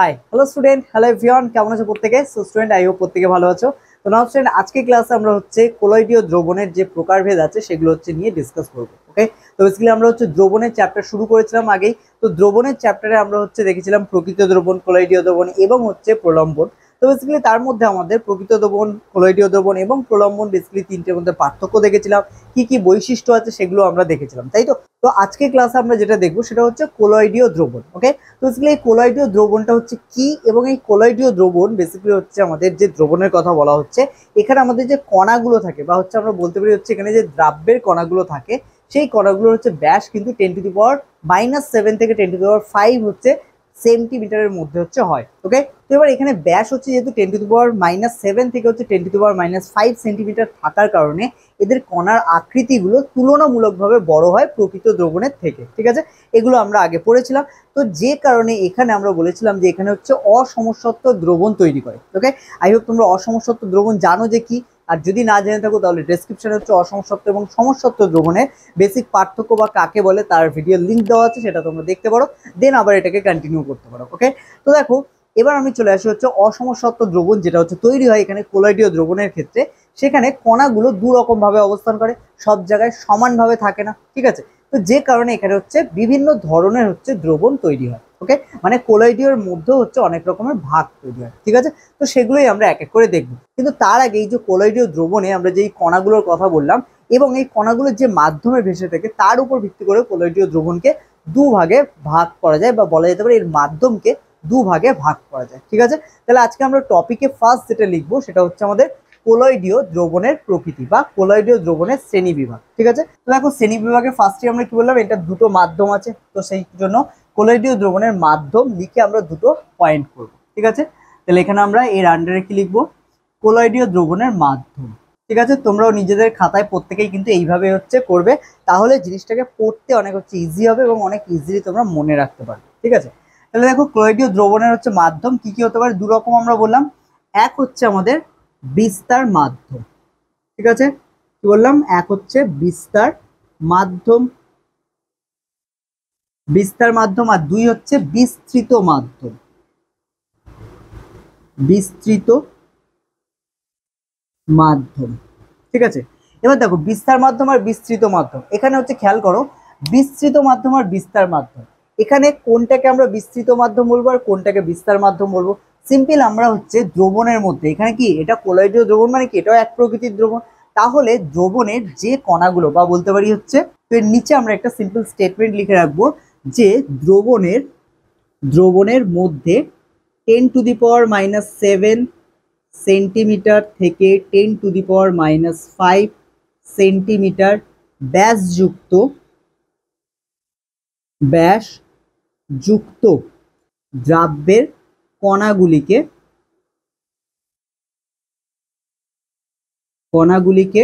high hello student hello ভিয়ন কেমন আছো প্রত্যেকে সো স্টুডেন্ট আই হোপ প্রত্যেকে ভালো আছো তো নাও স্টুডেন্ট আজকে ক্লাসে আমরা হচ্ছে কোলয়ডীয় দ্রবণের যে প্রকারভেদ আছে সেগুলো হচ্ছে নিয়ে ডিসকাস করবো ওকে তো বেসিক্যালি আমরা হচ্ছে দ্রবণের চ্যাপ্টার শুরু করেছিলাম আগেই তো দ্রবণের চ্যাপ্টারে আমরা হচ্ছে দেখেছিলাম প্রকৃত দ্রবণ কোলয়ডীয় দ্রবণ এবং হচ্ছে প্রলম্বন তো বেসিক্যালি তার মধ্যে আমাদের প্রকৃত দ্রবণ কোলয়েডীয় দ্রবণ এবং প্রলম্বন বেসিক্যালি তিনটের মধ্যে পার্থক্য দেখেছিলাম কি কি বৈশিষ্ট্য আছে সেগুলো আমরা দেখেছিলাম তাই তো তো আজকে ক্লাসে আমরা যেটা দেখবো সেটা হচ্ছে কোলয়েডীয় দ্রবণ ওকে তো বেসিক্যালি এই কোলয়েডীয় দ্রবণটা হচ্ছে কি এবং এই কোলয়েডীয় দ্রবণ বেসিক্যালি হচ্ছে আমাদের যে দ্রবণের কথা বলা হচ্ছে এখানে আমাদের যে কণাগুলো থাকে বা হচ্ছে আমরা বলতে পারি হচ্ছে এখানে যে দ্রাব্যের কণাগুলো থাকে সেই কণাগুলোর হচ্ছে ব্যাস কিন্তু ten to the power minus seven থেকে ten to the power five হচ্ছে সেন্টিমিটারের মধ্যে হচ্ছে হয় ওকে তো এবার এখানে ব্যাস হচ্ছে যেহেতু টেন টু দু পাওয়ার মাইনাস সেভেন থেকে হচ্ছে টেন টু দু পাওয়ার মাইনাস ফাইভ সেন্টিমিটার থাকার কারণে এদের কণার আকৃতিগুলো তুলনামূলকভাবে বড় হয় প্রকৃত দ্রবণের থেকে ঠিক আছে এগুলো আমরা আগে পড়েছিলাম তো যে কারণে এখানে আমরা বলেছিলাম যে এখানে হচ্ছে অসমসত্ব দ্রবণ তৈরি করে ওকে আই হোপ তোমরা অসমসত্ব দ্রবণ জানো যে কি আর যদি না জেনে থাকো তাহলে ডেসক্রিপশানে হচ্ছে অসংসত্ব এবং সমসত্ব গ্রহণে বেসিক পার্থক্য বা কাকে বলে তার ভিডিও লিঙ্ক দেওয়া আছে সেটা তোমরা দেখতে পারো দেন আবার এটাকে কন্টিনিউ করতে পারো ওকে তো দেখো এবার আমি চলে আসি হচ্ছে অসমসত্ব দ্রবণ যেটা হচ্ছে তৈরি হয় এখানে কোলাইডীয় দ্রবণের ক্ষেত্রে সেখানে কণাগুলো দু অবস্থান করে সব জায়গায় সমানভাবে থাকে না ঠিক আছে তো যে কারণে এখানে হচ্ছে বিভিন্ন ধরনের হচ্ছে দ্রবণ তৈরি হয় ওকে মানে কোলাইডিওর মধ্যে হচ্ছে অনেক রকমের ভাগ তৈরি হয় ঠিক আছে তো সেগুলোই আমরা এক এক করে দেখব কিন্তু তার আগে এই যে কোলাইডিও দ্রবণে আমরা যেই কণাগুলোর কথা বললাম এবং এই কণাগুলোর যে মাধ্যমে ভেসে থাকে তার উপর ভিত্তি করে কোলাইডিও দ্রবণকে দুভাগে ভাগ করা যায় বা বলা যেতে পারে এর মাধ্যমকে দুভাগে ভাগ করা যায় ঠিক আছে তাহলে আজকে আমরা টপিকে ফার্স্ট যেটা লিখবো সেটা হচ্ছে আমাদের কোলয়েডীয় দ্রবণের প্রকৃতি বা কোলয়েডীয় দ্রবণের শ্রেণী বিভাগ ঠিক আছে তো দেখো শ্রেণী বিভাগে ফার্স্টে আমরা কি বললাম এটা দুটো মাধ্যম আছে তো সেই জন্য কোলাইডীয় দ্রবণের মাধ্যম লিখে আমরা দুটো পয়েন্ট করব ঠিক আছে তাহলে এখানে আমরা এর আন্ডারে কি লিখবো কোলাইডীয় দ্রবণের মাধ্যম ঠিক আছে তোমরাও নিজেদের খাতায় প্রত্যেকেই কিন্তু এইভাবে হচ্ছে করবে তাহলে জিনিসটাকে পড়তে অনেক হচ্ছে ইজি হবে এবং অনেক ইজিলি তোমরা মনে রাখতে পারবে ঠিক আছে তাহলে দেখো ক্লোয়েডীয় দ্রবণের হচ্ছে মাধ্যম কি কি হতে পারে দু রকম আমরা বললাম এক হচ্ছে আমাদের বিস্তার মাধ্যম ঠিক আছে কি বললাম এক হচ্ছে বিস্তার মাধ্যম বিস্তার মাধ্যম আর দুই হচ্ছে বিস্তৃত মাধ্যম বিস্তৃত মাধ্যম ঠিক আছে এবার দেখো বিস্তার মাধ্যম আর বিস্তৃত মাধ্যম এখানে হচ্ছে খেয়াল করো বিস্তৃত মাধ্যম আর বিস্তার মাধ্যম এখানে কোনটাকে আমরা বিস্তৃত মাধ্যম বলবো আর কোনটাকে বিস্তার মাধ্যম বলবো সিম্পল আমরা হচ্ছে দ্রবণের মধ্যে এখানে কি এটা কোলাইডীয় দ্রবণ মানে কি এটাও এক প্রকৃতির দ্রবণ তাহলে দ্রবণের যে কণাগুলো বা বলতে পারি হচ্ছে তো এর নিচে আমরা একটা সিম্পল স্টেটমেন্ট লিখে রাখবো যে দ্রবণের দ্রবণের মধ্যে ten to the power minus seven centimetre থেকে ten to the power minus five centimetre ব্যাসযুক্ত ব্যাসযুক্ত দ্রাব্যের কণাগুলিকে কণাগুলিকে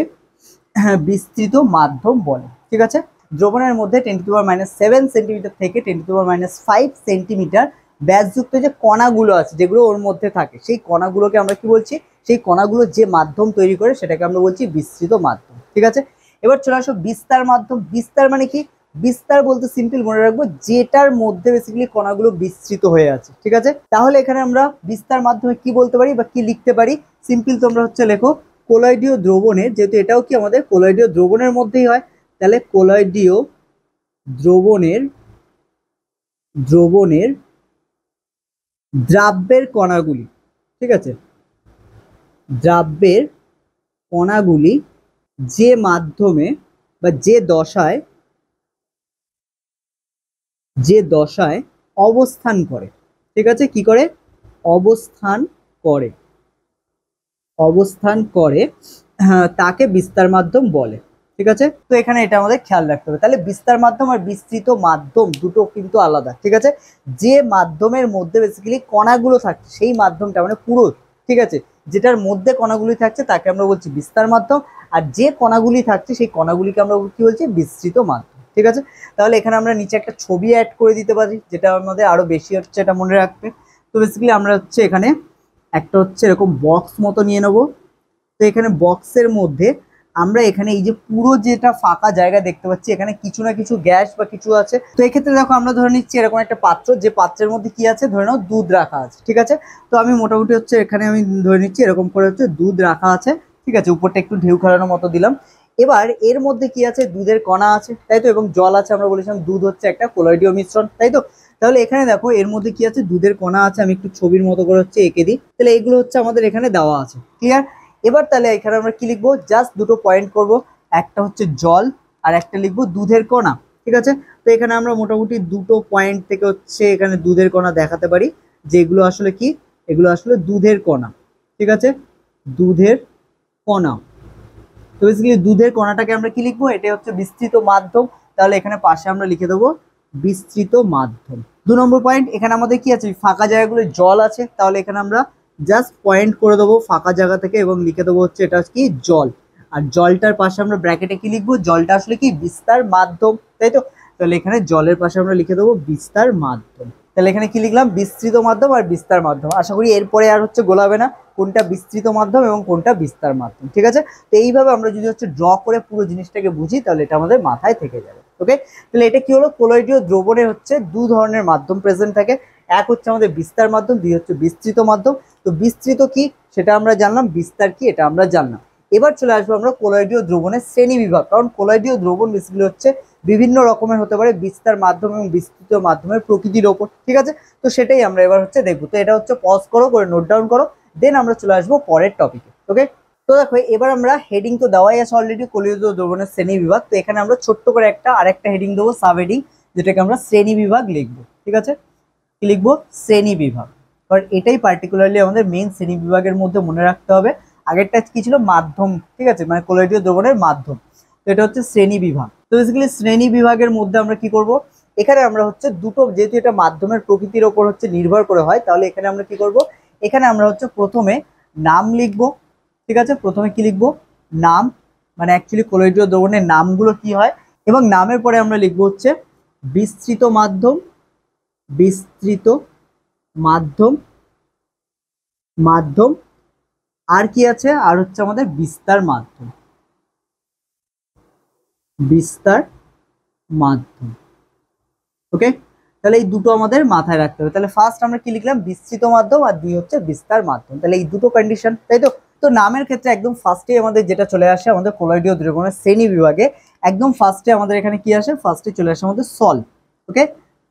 বিস্তৃত মাধ্যম বলে ঠিক আছে দ্রবণের মধ্যে ten to power minus seven centimetre থেকে ten to power minus five centimetre ব্যাসযুক্ত যে কণাগুলো আছে যেগুলো ওর মধ্যে থাকে সেই কণাগুলোকে আমরা কি বলছি সেই কণাগুলো যে মাধ্যম তৈরি করে সেটাকে আমরা বলছি বিস্তৃত মাধ্যম ঠিক আছে এবার চলে আসো বিস্তার মাধ্যম বিস্তার মানে কি বিস্তার বলতে সিম্পল মনে রাখবো যেটার মধ্যে বেসিক্যালি কণাগুলো বিস্তৃত হয়ে আছে ঠিক আছে তাহলে এখানে আমরা বিস্তার মাধ্যমে কি বলতে পারি বা কি লিখতে পারি সিম্পল তোমরা হচ্ছে লেখো কোলাইডীয় দ্রবণে যেহেতু এটাও কি আমাদের কোলাইডীয় দ্রবণের মধ্যেই হয় তাহলে কোলয়ডীয় দ্রবণের দ্রবণের দ্রাব্যের কণাগুলি ঠিক আছে দ্রাব্যের কণাগুলি যে মাধ্যমে বা যে দশায় যে দশায় অবস্থান করে ঠিক আছে কি করে অবস্থান করে অবস্থান করে হ্যাঁ, তাকে বিস্তার মাধ্যম বলে ঠিক আছে তো এখানে এটা আমাদের খেয়াল রাখতে হবে তাহলে বিস্তার মাধ্যম আর বিস্তৃত মাধ্যম দুটো কিন্তু আলাদা ঠিক আছে যে মাধ্যমের মধ্যে বেসিক্যালি কণাগুলো থাকছে সেই মাধ্যমটা মানে পুরো ঠিক আছে যেটার মধ্যে কণাগুলি থাকছে তাকে আমরা বলছি বিস্তার মাধ্যম আর যে কণাগুলি থাকছে সেই কণাগুলিকে আমরা কি বলছি বিস্তৃত মাধ্যম ঠিক আছে তাহলে এখানে আমরা নিচে একটা ছবি অ্যাড করে দিতে পারি যেটা আমাদের আরও বেশি হচ্ছে এটা মনে রাখবে তো বেসিক্যালি আমরা হচ্ছে এখানে একটা হচ্ছে এরকম বক্স মতো নিয়ে নেব তো এখানে বক্সের মধ্যে আমরা এখানে এই যে পুরো যেটা ফাঁকা জায়গা দেখতে পাচ্ছি এখানে কিছু না কিছু গ্যাস বা কিছু আছে তো এক্ষেত্রে দেখো আমরা ধরে নিচ্ছি এরকম একটা পাত্র যে পাত্রের মধ্যে কি আছে ধরে নাও দুধ রাখা আছে ঠিক আছে তো আমি মোটামুটি হচ্ছে এখানে আমি ধরে নিচ্ছি এরকম করে হচ্ছে দুধ রাখা আছে ঠিক আছে উপরটা একটু ঢেউ খেলানোর মতো দিলাম এবার এর মধ্যে কি আছে দুধের কণা আছে তাই তো এবং জল আছে আমরা বলেছিলাম দুধ হচ্ছে একটা কোলয়ডীয় মিশ্রণ তাই তো তাহলে এখানে দেখো এর মধ্যে কি আছে দুধের কণা আছে আমি একটু ছবির মতো করে হচ্ছে এঁকে দিই তাহলে এগুলো হচ্ছে আমাদের এখানে দেওয়া আছে ক্লিয়ার এবার তাহলে এখানে আমরা কি লিখবো জাস্ট দুটো পয়েন্ট করব একটা হচ্ছে জল আর একটা লিখবো দুধের কণা ঠিক আছে তো এখানে আমরা মোটামুটি দুটো পয়েন্ট থেকে হচ্ছে এখানে দুধের কণা দেখাতে পারি যেগুলো আসলে কি এগুলো আসলে দুধের কণা ঠিক আছে দুধের কণা তো বেসিক্যালি দুধের কণাটাকে আমরা কি লিখবো এটা হচ্ছে বিস্তৃত মাধ্যম তাহলে এখানে পাশে আমরা লিখে দেবো বিস্তৃত মাধ্যম দু নম্বর পয়েন্ট এখানে আমাদের কি আছে ফাঁকা জায়গাগুলো জল আছে তাহলে এখানে আমরা জাস্ট পয়েন্ট করে দেবো ফাঁকা জায়গা থেকে এবং লিখে দেবো হচ্ছে এটা কি জল আর জলটার পাশে আমরা ব্র্যাকেটে কি লিখবো জলটা আসলে কি বিস্তার মাধ্যম তাই তো তাহলে এখানে জলের পাশে আমরা লিখে দেবো বিস্তার মাধ্যম তাহলে এখানে কি লিখলাম বিস্তৃত মাধ্যম আর বিস্তার মাধ্যম আশা করি এরপরে আর হচ্ছে গোলাবে না কোনটা বিস্তৃত মাধ্যম এবং কোনটা বিস্তার মাধ্যম ঠিক আছে তো এইভাবে আমরা যদি হচ্ছে ড্র করে পুরো জিনিসটাকে বুঝি তাহলে এটা আমাদের মাথায় থেকে যাবে ওকে তাহলে এটা কি হলো কোলয়ডীয় দ্রবণে হচ্ছে দু ধরনের মাধ্যম প্রেজেন্ট থাকে এক হচ্ছে আমাদের বিস্তার মাধ্যম দুই হচ্ছে বিস্তৃত মাধ্যম তো বিস্তৃত কি সেটা আমরা জানলাম বিস্তার কি এটা আমরা জানলাম এবার চলে আসবো আমরা কোলাইডীয় দ্রবণের শ্রেণী বিভাগ কারণ কোলাইডীয় দ্রবণ বেসিক্যালি হচ্ছে বিভিন্ন রকমের হতে পারে বিস্তার মাধ্যম এবং বিস্তৃত মাধ্যমের প্রকৃতির ওপর ঠিক আছে তো সেটাই আমরা এবার হচ্ছে দেখবো তো এটা হচ্ছে পজ করো করে নোট ডাউন করো দেন আমরা চলে আসবো পরের টপিকে ওকে তো দেখো এবার আমরা হেডিং তো দেওয়াই আছে অলরেডি কোলাইডীয় দ্রবণের শ্রেণী বিভাগ তো এখানে আমরা ছোট্ট করে একটা আরেকটা হেডিং দেবো সাব হেডিং যেটাকে আমরা শ্রেণী বিভাগ লিখবো ঠিক আছে কি লিখবো শ্রেণী বিভাগ কারণ এটাই পার্টিকুলারলি আমাদের মেন শ্রেণী বিভাগের মধ্যে মনে রাখতে হবে আগেরটা কি ছিল মাধ্যম ঠিক আছে মানে কোলারিটিক দ্রবণের মাধ্যম তো এটা হচ্ছে শ্রেণী বিভাগ তো বেসিক্যালি শ্রেণী বিভাগের মধ্যে আমরা কি করব এখানে আমরা হচ্ছে দুটো যেহেতু এটা মাধ্যমের প্রকৃতির ওপর হচ্ছে নির্ভর করে হয় তাহলে এখানে আমরা কি করব এখানে আমরা হচ্ছে প্রথমে নাম লিখব ঠিক আছে প্রথমে কি লিখব নাম মানে অ্যাকচুয়ালি কোলারিটিক দ্রবণের নামগুলো কি হয় এবং নামের পরে আমরা লিখব হচ্ছে বিস্তৃত মাধ্যম বিস্তৃত মাধ্যম মাধ্যম আর কি আছে আর হচ্ছে আমাদের বিস্তার মাধ্যম বিস্তার মাধ্যম ওকে তাহলে এই দুটো আমাদের মাথায় রাখতে হবে তাহলে ফার্স্ট আমরা কি লিখলাম বিস্তৃত মাধ্যম আর দুই হচ্ছে বিস্তার মাধ্যম তাহলে এই দুটো কন্ডিশন তাই তো তো নামের ক্ষেত্রে একদম ফার্স্টে আমাদের যেটা চলে আসে আমাদের কোলাইডীয় দ্রবণের শ্রেণী বিভাগে একদম ফার্স্টে আমাদের এখানে কি আসে ফার্স্টে চলে আসে আমাদের সল ওকে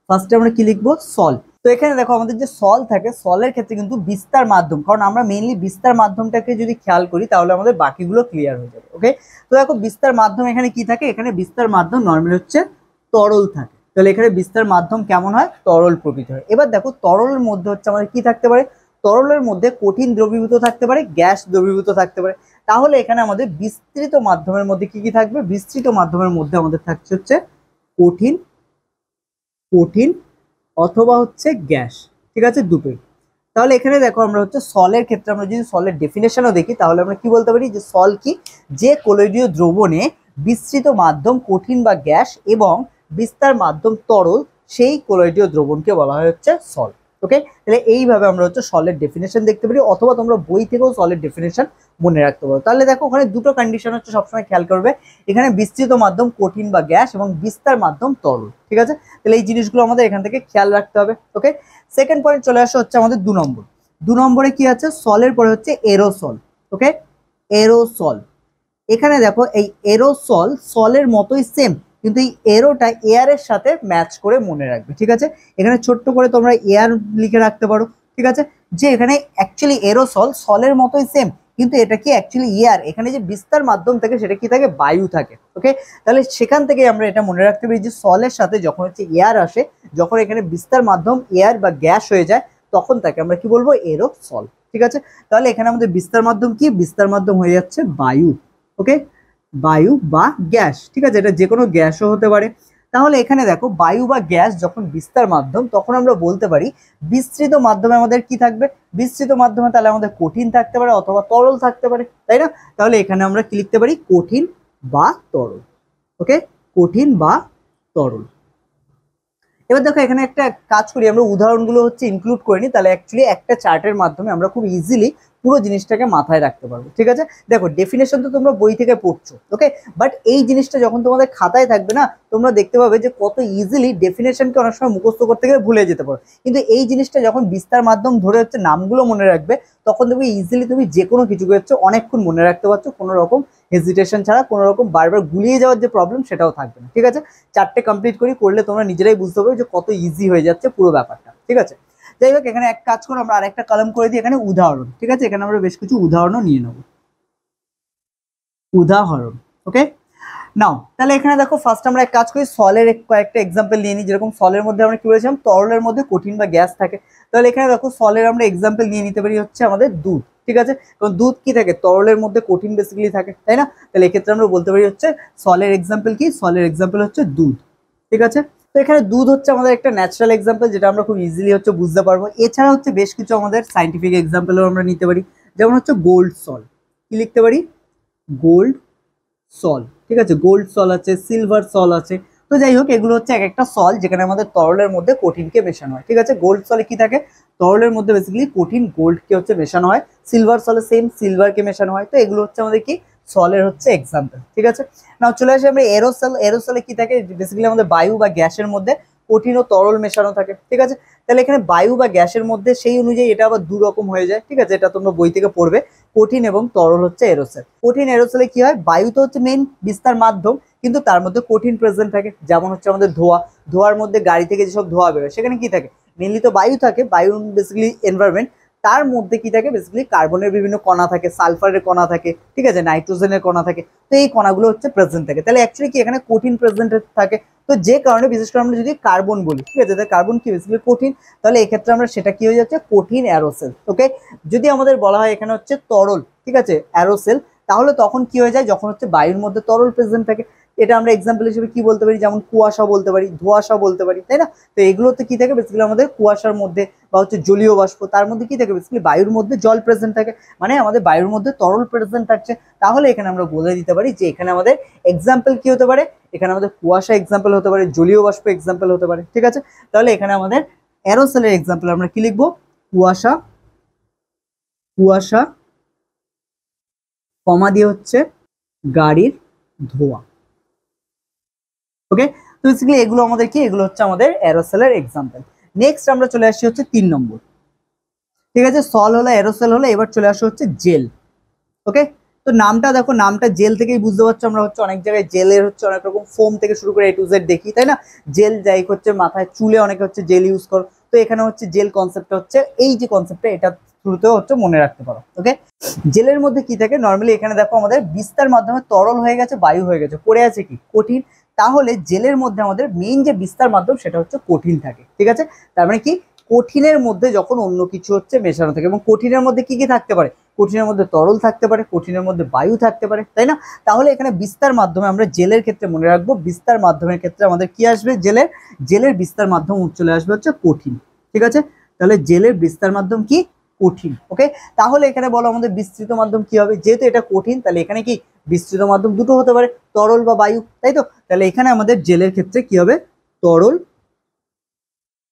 ফার্স্টে আমরা কি লিখবো সল্ট তো এখানে দেখো আমাদের যে সল থাকে সলের ক্ষেত্রে কিন্তু বিস্তার মাধ্যম কারণ আমরা মেইনলি বিস্তার মাধ্যমটাকে যদি খেয়াল করি তাহলে আমাদের বাকিগুলো ক্লিয়ার হয়ে যাবে ওকে তো দেখো বিস্তার মাধ্যম এখানে কি থাকে এখানে বিস্তার মাধ্যম নর্মালি হচ্ছে তরল থাকে তাহলে এখানে বিস্তার মাধ্যম কেমন হয় তরল প্রকৃতি হয় এবার দেখো তরলের মধ্যে হচ্ছে আমাদের কি থাকতে পারে তরলের মধ্যে কঠিন দ্রবীভূত থাকতে পারে গ্যাস দ্রবীভূত থাকতে পারে তাহলে এখানে আমাদের বিস্তৃত মাধ্যমের মধ্যে কি কি থাকবে বিস্তৃত মাধ্যমের মধ্যে আমাদের থাকছে হচ্ছে কঠিন কঠিন অথবা হচ্ছে গ্যাস ঠিক আছে দুটোই তাহলে এখানে দেখো আমরা হচ্ছে সলের ক্ষেত্রে আমরা যদি সলের ডেফিনেশনও দেখি তাহলে আমরা কি বলতে পারি যে সল কি যে কোলোইডীয় দ্রবণে বিস্তৃত মাধ্যম কঠিন বা গ্যাস এবং বিস্তার মাধ্যম তরল সেই কোলোইডীয় দ্রবণকে বলা হয় হচ্ছে সল ওকে তাহলে এইভাবে আমরা হচ্ছে সলের ডেফিনেশন দেখতে পারি অথবা তোমরা বই থেকেও সলের ডেফিনেশন মনে রাখতে পারো তাহলে দেখো ওখানে দুটো কন্ডিশন হচ্ছে সবসময় খেয়াল করবে এখানে বিস্তৃত মাধ্যম কঠিন বা গ্যাস এবং বিস্তার মাধ্যম তরল ঠিক আছে তাহলে এই জিনিসগুলো আমাদের এখান থেকে খেয়াল রাখতে হবে ওকে সেকেন্ড পয়েন্ট চলে আসা হচ্ছে আমাদের দু নম্বর দু নম্বরে কি আছে সলের পরে হচ্ছে এরোসল ওকে এরোসল এখানে দেখো এই এরোসল সলের মতোই সেম কিন্তু এই এরোটা এয়ারের সাথে ম্যাচ করে মনে রাখবে ঠিক আছে এখানে ছোট্ট করে তোমরা এয়ার লিখে রাখতে পারো ঠিক আছে যে এখানে অ্যাকচুয়ালি এরোসল সলের মতোই সেম কিন্তু এটা কি অ্যাকচুয়ালি এয়ার এখানে যে বিস্তার মাধ্যম থাকে সেটা কি থাকে বায়ু থাকে ওকে তাহলে সেখান থেকে আমরা এটা মনে রাখতে পারি যে সলের সাথে যখন হচ্ছে এয়ার আসে যখন এখানে বিস্তার মাধ্যম এয়ার বা গ্যাস হয়ে যায় তখন তাকে আমরা কি বলবো এরো সল ঠিক আছে তাহলে এখানে আমাদের বিস্তার মাধ্যম কি বিস্তার মাধ্যম হয়ে যাচ্ছে বায়ু ওকে বায়ু বা গ্যাস ঠিক আছে এটা যে কোনো গ্যাসও হতে পারে তাহলে এখানে দেখো বায়ু বা গ্যাস যখন বিস্তার মাধ্যম তখন আমরা বলতে পারি বিস্তৃত মাধ্যমে আমাদের কি থাকবে বিস্তৃত মাধ্যমে তাহলে আমাদের কঠিন থাকতে পারে অথবা তরল থাকতে পারে তাই না তাহলে এখানে আমরা কি লিখতে পারি কঠিন বা তরল ওকে কঠিন বা তরল এবার দেখো এখানে একটা কাজ করি আমরা উদাহরণগুলো হচ্ছে ইনক্লুড করে নিই তাহলে অ্যাকচুয়ালি একটা চার্টের মাধ্যমে আমরা খুব ইজিলি পুরো জিনিসটাকে মাথায় রাখতে পারবে ঠিক আছে দেখো ডেফিনেশন তো তোমরা বই থেকে পড়ছো ওকে বাট এই জিনিসটা যখন তোমাদের খাতায় থাকবে না তোমরা দেখতে পাবে যে কত ইজিলি ডেফিনেশনকে অনেক সময় মুখস্থ করতে গেলে ভুলে যেতে পারো কিন্তু এই জিনিসটা যখন বিস্তার মাধ্যম ধরে হচ্ছে নামগুলো মনে রাখবে তখন দেখবে ইজিলি তুমি যে কোনো কিছু হচ্ছে অনেকক্ষণ মনে রাখতে পারছো কোনো রকম হেজিটেশন ছাড়া কোনো রকম বারবার গুলিয়ে যাওয়ার যে প্রবলেম সেটাও থাকবে না ঠিক আছে চারটে কমপ্লিট করি করলে তোমরা নিজেরাই বুঝতে পারবে যে কত ইজি হয়ে যাচ্ছে পুরো ব্যাপারটা ঠিক আছে যাই হোক এখানে এক কাজ করো আমরা আরেকটা কলম করে দিই এখানে উদাহরণ ঠিক আছে এখানে আমরা বেশ কিছু উদাহরণও নিয়ে নেব উদাহরণ ওকে নাও তাহলে এখানে দেখো ফার্স্ট আমরা এক কাজ করি সলের কয়েকটা এক্সাম্পল নিয়ে নিই যেরকম সলের মধ্যে আমরা কি বলেছিলাম তরলের মধ্যে কঠিন বা গ্যাস থাকে তাহলে এখানে দেখো সলের আমরা এক্সাম্পল নিয়ে নিতে পারি হচ্ছে আমাদের দুধ ঠিক আছে কারণ দুধ কি থাকে তরলের মধ্যে কঠিন বেসিক্যালি থাকে তাই না তাহলে এক্ষেত্রে আমরা বলতে পারি হচ্ছে সলের এক্সাম্পল কি সলের এক্সাম্পল হচ্ছে দুধ ঠিক আছে তো এখানে দুধ হচ্ছে আমাদের একটা ন্যাচারাল এক্সাম্পল যেটা আমরা খুব ইজিলি হচ্ছে বুঝতে পারবো এছাড়া হচ্ছে বেশ কিছু আমাদের সাইন্টিফিক এক্সাম্পলও আমরা নিতে পারি যেমন হচ্ছে গোল্ড সল কি লিখতে পারি গোল্ড সল ঠিক আছে গোল্ড সল আছে সিলভার সল আছে তো যাই হোক এগুলো হচ্ছে এক একটা সল যেখানে আমাদের তরলের মধ্যে কঠিনকে মেশানো হয় ঠিক আছে গোল্ড সলে কি থাকে তরলের মধ্যে বেসিক্যালি কঠিন গোল্ডকে হচ্ছে মেশানো হয় সিলভার সলে সেম সিলভারকে মেশানো হয় তো এগুলো হচ্ছে আমাদের কি সলের হচ্ছে এক্সাম্পল ঠিক আছে নাও চলে আসি আমরা এরোসেল এরোসেলে কি থাকে বেসিক্যালি আমাদের বায়ু বা গ্যাসের মধ্যে কঠিন ও তরল মেশানো থাকে ঠিক আছে তাহলে এখানে বায়ু বা গ্যাসের মধ্যে সেই অনুযায়ী এটা আবার দুরকম হয়ে যায় ঠিক আছে এটা তোমরা বই থেকে পড়বে কঠিন এবং তরল হচ্ছে এরোসেল কঠিন এরোসেলে কি হয় বায়ু তো হচ্ছে মেন বিস্তার মাধ্যম কিন্তু তার মধ্যে কঠিন প্রেজেন্ট থাকে যেমন হচ্ছে আমাদের ধোয়া ধোয়ার মধ্যে গাড়ি থেকে যেসব ধোয়া বেরোয় সেখানে কি থাকে মেনলি তো বায়ু থাকে বায়ু বেসিক্যালি এনভায়রনমেন্ট তার মধ্যে কি থাকে বেসিক্যালি কার্বনের বিভিন্ন কণা থাকে সালফারের কণা থাকে ঠিক আছে নাইট্রোজেনের কণা থাকে তো এই কণাগুলো হচ্ছে প্রেজেন্ট থাকে তাহলে অ্যাকচুয়ালি কি এখানে কঠিন প্রেজেন্ট থাকে তো যে কারণে বিশেষ করে আমরা যদি কার্বন বলি ঠিক আছে তাহলে কার্বন কি বেসিক্যালি কঠিন তাহলে এক্ষেত্রে আমরা সেটা কি হয়ে যাচ্ছে কঠিন অ্যারোসেল ওকে যদি আমাদের বলা হয় এখানে হচ্ছে তরল ঠিক আছে অ্যারোসেল তাহলে তখন কি হয়ে যায় যখন হচ্ছে বায়ুর মধ্যে তরল প্রেজেন্ট থাকে এটা আমরা এক্সাম্পল হিসেবে কি বলতে পারি যেমন কুয়াশা বলতে পারি ধোয়াশা বলতে পারি তাই না তো এগুলোতে কি থাকে বেসিক্যালি আমাদের কুয়াশার মধ্যে বা হচ্ছে জলীয় বাষ্প তার মধ্যে কি থাকে বেসিক্যালি বায়ুর মধ্যে জল প্রেজেন্ট থাকে মানে আমাদের বায়ুর মধ্যে তরল প্রেজেন্ট থাকছে তাহলে এখানে আমরা বলে দিতে পারি যে এখানে আমাদের এক্সাম্পল কি হতে পারে এখানে আমাদের কুয়াশা এক্সাম্পল হতে পারে জলীয় বাষ্প এক্সাম্পল হতে পারে ঠিক আছে তাহলে এখানে আমাদের অ্যারোসেলের এক্সাম্পল আমরা কি লিখবো কুয়াশা কুয়াশা কমা দিয়ে হচ্ছে গাড়ির ধোয়া ওকে তো বেসিক্যালি এগুলো আমাদের কি এগুলো হচ্ছে আমাদের অ্যারোসেলের এক্সাম্পল নেক্সট আমরা চলে আসি হচ্ছে তিন নম্বর ঠিক আছে সল হলো অ্যারোসেল হলো এবার চলে আসি হচ্ছে জেল ওকে তো নামটা দেখো নামটা জেল থেকেই বুঝতে পারছো আমরা হচ্ছে অনেক জায়গায় জেলের হচ্ছে অনেক রকম ফোম থেকে শুরু করে এ টু জেড দেখি তাই না জেল যাই হচ্ছে মাথায় চুলে অনেকে হচ্ছে জেল ইউজ করো তো এখানে হচ্ছে জেল কনসেপ্টটা হচ্ছে এই যে কনসেপ্টটা এটা থ্রুতেও হচ্ছে মনে রাখতে পারো ওকে জেলের মধ্যে কি থাকে নর্মালি এখানে দেখো আমাদের বিস্তার মাধ্যমে তরল হয়ে গেছে বায়ু হয়ে গেছে পড়ে আছে কি কঠিন তাহলে জেলের মধ্যে আমাদের মেইন যে বিস্তার মাধ্যম সেটা হচ্ছে কঠিন থাকে ঠিক আছে তার মানে কি কঠিনের মধ্যে যখন অন্য কিছু হচ্ছে মেশানো থাকে এবং কঠিনের মধ্যে কি কি থাকতে পারে কঠিনের মধ্যে তরল থাকতে পারে কঠিনের মধ্যে বায়ু থাকতে পারে তাই না তাহলে এখানে বিস্তার মাধ্যমে আমরা জেলের ক্ষেত্রে মনে রাখবো বিস্তার মাধ্যমের ক্ষেত্রে আমাদের কি আসবে জেলের জেলের বিস্তার মাধ্যম চলে আসবে হচ্ছে কঠিন ঠিক আছে তাহলে জেলের বিস্তার মাধ্যম কি কঠিন ওকে তাহলে এখানে বলো আমাদের বিস্তৃত মাধ্যম কি হবে যেহেতু এটা কঠিন তাহলে এখানে কি বিস্তৃত মাধ্যম দুটো হতে পারে তরল বা বায়ু তাই তো তাহলে এখানে আমাদের জেলের ক্ষেত্রে কি হবে তরল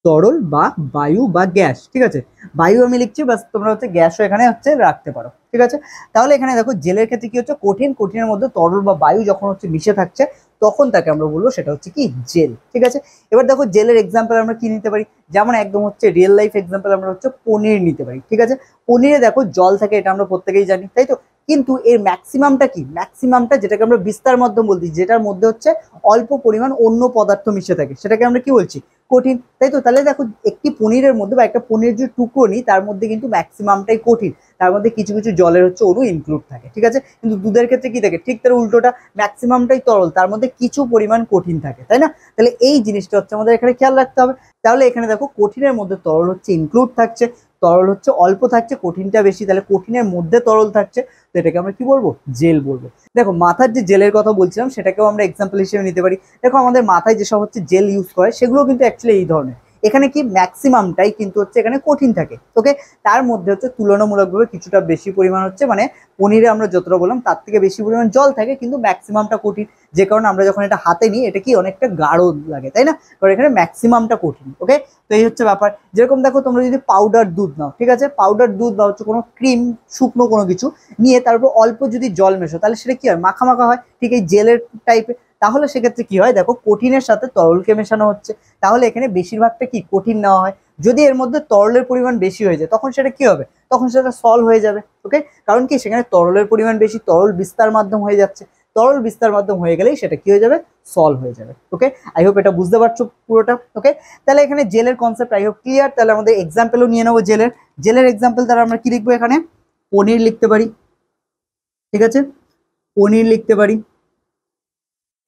তরল বা বায়ু বা গ্যাস ঠিক আছে বায়ু আমি লিখছি বাস তোমরা হচ্ছে গ্যাসও এখানে হচ্ছে রাখতে পারো ঠিক আছে তাহলে এখানে দেখো জেলের ক্ষেত্রে কি হচ্ছে কঠিন কঠিনের মধ্যে তরল বা বায়ু যখন হচ্ছে মিশে থাকছে তখন তাকে আমরা বলবো সেটা হচ্ছে কি জেল ঠিক আছে এবার দেখো জেলের এক্সাম্পল আমরা কি নিতে পারি যেমন একদম হচ্ছে রিয়েল লাইফ এক্সাম্পল আমরা হচ্ছে পনির নিতে পারি ঠিক আছে পনিরে দেখো জল থাকে এটা আমরা প্রত্যেকেই জানি তাই তো কিন্তু এর ম্যাক্সিমামটা কি ম্যাক্সিমামটা যেটাকে আমরা বিস্তার মাধ্যম বলছি যেটার মধ্যে হচ্ছে অল্প পরিমাণ অন্য পদার্থ মিশে থাকে সেটাকে আমরা কি বলছি কঠিন তাই তো তাহলে দেখো একটি পনিরের মধ্যে বা একটা পনির যে টুকরো নিই তার মধ্যে কিন্তু ম্যাক্সিমামটাই কঠিন তার মধ্যে কিছু কিছু জলের হচ্ছে ওরু ইনক্লুড থাকে ঠিক আছে কিন্তু দুধের ক্ষেত্রে কি থাকে ঠিক তার উল্টোটা ম্যাক্সিমামটাই তরল তার মধ্যে কিছু পরিমাণ কঠিন থাকে তাই না তাহলে এই জিনিসটা হচ্ছে আমাদের এখানে খেয়াল রাখতে হবে তাহলে এখানে দেখো কঠিনের মধ্যে তরল হচ্ছে ইনক্লুড থাকছে তরল হচ্ছে অল্প থাকছে কঠিনটা বেশি তাহলে কঠিনের মধ্যে তরল থাকছে তো এটাকে আমরা কি বলবো জেল বলবো দেখো মাথার যে জেলের কথা বলছিলাম সেটাকেও আমরা এক্সাম্পল হিসেবে নিতে পারি দেখো আমাদের মাথায় যেসব হচ্ছে জেল ইউজ করে সেগুলো কিন্তু অ্যাকচুয়ালি এই ধরনের এখানে কি ম্যাক্সিমামটাই কিন্তু হচ্ছে এখানে কঠিন থাকে ওকে তার মধ্যে হচ্ছে তুলনামূলকভাবে কিছুটা বেশি পরিমাণ হচ্ছে মানে পনিরে আমরা যতটা বললাম তার থেকে বেশি পরিমাণ জল থাকে কিন্তু ম্যাক্সিমামটা কঠিন যে কারণে আমরা যখন এটা হাতে নিই এটা কি অনেকটা গাঢ় লাগে তাই না কারণ এখানে ম্যাক্সিমামটা কঠিন ওকে তো এই হচ্ছে ব্যাপার যেরকম দেখো তোমরা যদি পাউডার দুধ নাও ঠিক আছে পাউডার দুধ বা হচ্ছে কোনো ক্রিম শুকনো কোনো কিছু নিয়ে তারপর অল্প যদি জল মেশো তাহলে সেটা কি হয় মাখা মাখা হয় ঠিক এই জেলের টাইপের তাহলে সেক্ষেত্রে কি হয় দেখো কঠিনের সাথে তরলকে মেশানো হচ্ছে তাহলে এখানে বেশিরভাগটা কি কঠিন নেওয়া হয় যদি এর মধ্যে তরলের পরিমাণ বেশি হয়ে যায় তখন সেটা কি হবে তখন সেটা সলভ হয়ে যাবে ওকে কারণ কি সেখানে তরলের পরিমাণ বেশি তরল বিস্তার মাধ্যম হয়ে যাচ্ছে তরল বিস্তার মাধ্যম হয়ে গেলেই সেটা কি হয়ে যাবে সলভ হয়ে যাবে ওকে আই হোপ এটা বুঝতে পারছো পুরোটা ওকে তাহলে এখানে জেলের কনসেপ্ট আই হোপ ক্লিয়ার তাহলে আমাদের এক্সাম্পলও নিয়ে নেবো জেলের জেলের এক্সাম্পল দ্বারা আমরা কি লিখবো এখানে পনির লিখতে পারি ঠিক আছে পনির লিখতে পারি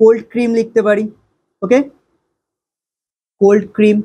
কোল্ড ক্রিম লিখতে পারি ওকে কোল্ড ক্রিম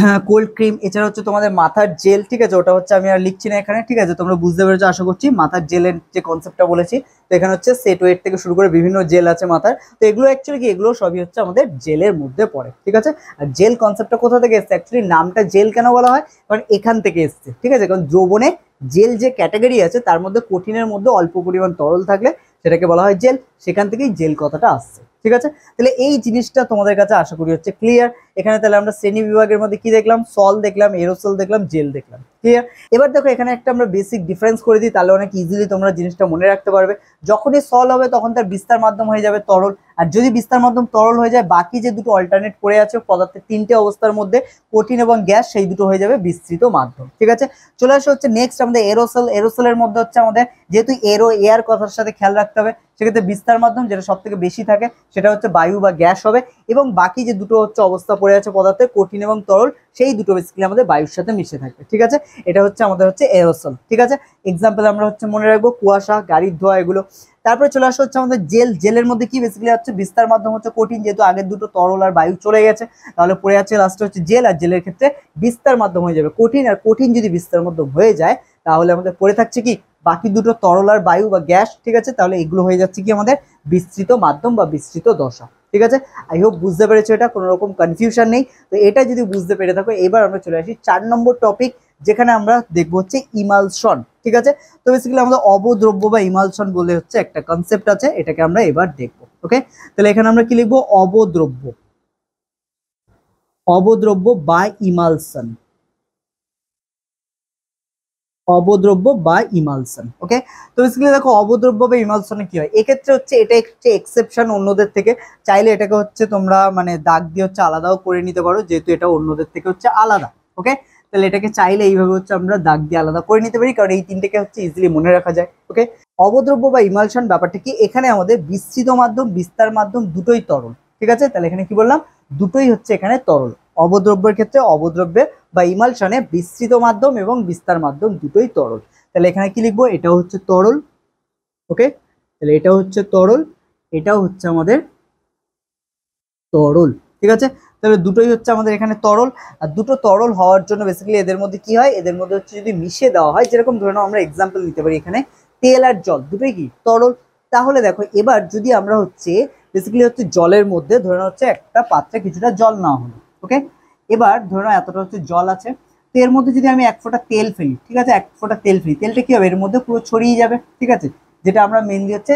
হ্যাঁ কোল্ড ক্রিম এছাড়া হচ্ছে তোমাদের মাথার জেল ঠিক আছে ওটা হচ্ছে আমি আর লিখছি না এখানে ঠিক আছে তোমরা বুঝতে পেরেছো আশা করছি মাথার জেলের যে কনসেপ্টটা বলেছি তো এখানে হচ্ছে সেট ওয়েট থেকে শুরু করে বিভিন্ন জেল আছে মাথার তো এগুলো অ্যাকচুয়ালি কি এগুলো সবই হচ্ছে আমাদের জেলের মধ্যে পড়ে ঠিক আছে আর জেল কনসেপ্টটা কোথা থেকে এসছে অ্যাকচুয়ালি নামটা জেল কেন বলা হয় কারণ এখান থেকে এসছে ঠিক আছে কারণ দ্রবণে জেল যে ক্যাটাগরি আছে তার মধ্যে কঠিনের মধ্যে অল্প পরিমাণ তরল থাকলে সেটাকে বলা হয় জেল সেখান থেকেই জেল কথাটা আসছে ঠিক আছে তাহলে এই জিনিসটা তোমাদের কাছে আশা করি হচ্ছে ক্লিয়ার এখানে তাহলে আমরা শ্রেণী বিভাগের মধ্যে কি দেখলাম সল দেখলাম এরোসল দেখলাম জেল দেখলাম ক্লিয়ার এবার দেখো এখানে একটা আমরা বেসিক ডিফারেন্স করে দিই তাহলে অনেক ইজিলি তোমরা জিনিসটা মনে রাখতে পারবে যখনই সল হবে তখন তার বিস্তার মাধ্যম হয়ে যাবে তরল আর যদি বিস্তার মাধ্যম তরল হয়ে যায় বাকি যে দুটো অল্টারনেট পড়ে আছে পদার্থের তিনটে অবস্থার মধ্যে কঠিন এবং গ্যাস সেই দুটো হয়ে যাবে বিস্তৃত মাধ্যম ঠিক আছে চলে আসে হচ্ছে নেক্সট আমাদের এরোসেল এরোসেলের মধ্যে হচ্ছে আমাদের যেহেতু এরো এয়ার কথার সাথে খেয়াল রাখতে হবে সেক্ষেত্রে বিস্তার মাধ্যম যেটা সব থেকে বেশি থাকে সেটা হচ্ছে বায়ু বা গ্যাস হবে এবং বাকি যে দুটো হচ্ছে অবস্থা পড়ে আছে পদার্থে কঠিন এবং তরল সেই দুটো বেসিক্যালি আমাদের বায়ুর সাথে মিশে থাকবে ঠিক আছে এটা হচ্ছে আমাদের হচ্ছে এরোসল ঠিক আছে এক্সাম্পল আমরা হচ্ছে মনে রাখবো কুয়াশা গাড়ির ধোয়া এগুলো তারপরে চলে আসা হচ্ছে আমাদের জেল জেলের মধ্যে কি বেসিক্যালি হচ্ছে বিস্তার মাধ্যম হচ্ছে কঠিন যেহেতু আগের দুটো তরল আর বায়ু চলে গেছে তাহলে পড়ে আছে লাস্টে হচ্ছে জেল আর জেলের ক্ষেত্রে বিস্তার মাধ্যম হয়ে যাবে কঠিন আর কঠিন যদি বিস্তার মাধ্যম হয়ে যায় তাহলে আমাদের পড়ে থাকছে কি বাকি দুটো তরল আর বায়ু বা গ্যাস ঠিক আছে তাহলে এগুলো হয়ে যাচ্ছে কি আমাদের বিস্তৃত মাধ্যম বা বিস্তৃত দশা ঠিক আছে আই হোপ বুঝতে পেরেছো এটা কোনো রকম কনফিউশন নেই তো এটা যদি বুঝতে পেরে থাকো এবার আমরা চলে আসি চার নম্বর টপিক যেখানে আমরা দেখবো হচ্ছে ইমালসন ঠিক আছে তো বেসিক্যালি আমাদের অবদ্রব্য বা ইমালসন বলে হচ্ছে একটা কনসেপ্ট আছে এটাকে আমরা এবার দেখবো ওকে তাহলে এখানে আমরা কি লিখবো অবদ্রব্য অবদ্রব্য বা ইমালসন অবদ্রব্য বা ইমালসন ওকে তো বেসিক্যালি দেখো অবদ্রব্য বা ইমালসনে কি হয় এক্ষেত্রে হচ্ছে এটা একটি এক্সেপশন অন্যদের থেকে চাইলে এটাকে হচ্ছে তোমরা মানে দাগ দিয়ে হচ্ছে আলাদাও করে নিতে পারো যেহেতু এটা অন্যদের থেকে হচ্ছে আলাদা ওকে তাহলে এটাকে চাইলে এইভাবে হচ্ছে আমরা দাগ দিয়ে আলাদা করে নিতে পারি কারণ এই তিনটাকে হচ্ছে ইজিলি মনে রাখা যায় ওকে অবদ্রব্য বা ইমালসন ব্যাপারটা কি এখানে আমাদের বিস্তৃত মাধ্যম বিস্তার মাধ্যম দুটোই তরল ঠিক আছে তাহলে এখানে কি বললাম দুটোই হচ্ছে এখানে তরল অবদ্রব্যের ক্ষেত্রে অবদ্রব্যে বা ইমালশনে বিস্তৃত মাধ্যম এবং বিস্তার মাধ্যম দুটোই তরল তাহলে এখানে কি লিখবো এটা হচ্ছে তরল ওকে তাহলে এটা হচ্ছে তরল এটাও হচ্ছে আমাদের তরল ঠিক আছে তাহলে দুটোই হচ্ছে আমাদের এখানে তরল আর দুটো তরল হওয়ার জন্য বেসিক্যালি এদের মধ্যে কি হয় এদের মধ্যে হচ্ছে যদি মিশে দেওয়া হয় যেরকম ধরে নাও আমরা এক্সাম্পল দিতে পারি এখানে তেল আর জল দুটোই কি তরল তাহলে দেখো এবার যদি আমরা হচ্ছে বেসিক্যালি হচ্ছে জলের মধ্যে ধরে হচ্ছে একটা পাত্রে কিছুটা জল নেওয়া হলো ওকে এবার ধরো এতটা হচ্ছে জল আছে তো এর মধ্যে যদি আমি এক ফোঁটা তেল ফেলি ঠিক আছে এক ফোঁটা তেল ফেলি তেলটা কি হবে এর মধ্যে পুরো ছড়িয়ে যাবে ঠিক আছে যেটা আমরা মেনলি হচ্ছে